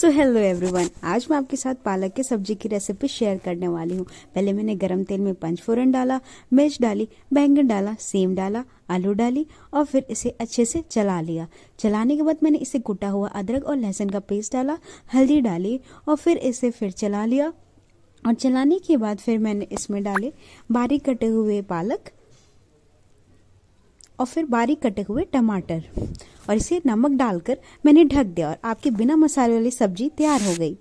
so hello everyone आज मैं आपके साथ पालक के सब्जी की रेसिपी शेयर करने वाली हूँ पहले मैंने गरम तेल में पंचफोरन डाला मिर्च डाली बैंगन डाला सेम डाला आलू डाली और फिर इसे अच्छे से चला लिया चलाने के बाद मैंने इसे कुटा हुआ अदरक और लहसुन का पेस्ट डाला हल्दी डाली और फिर इसे फिर चला लिया और चलाने के बाद फिर मैंने इसमें डाले बारीक कटे हुए पालक और फिर बारीक कटे हुए टमाटर और इसे नमक डालकर मैंने ढक दिया और आपके बिना मसाले वाली सब्जी तैयार हो गई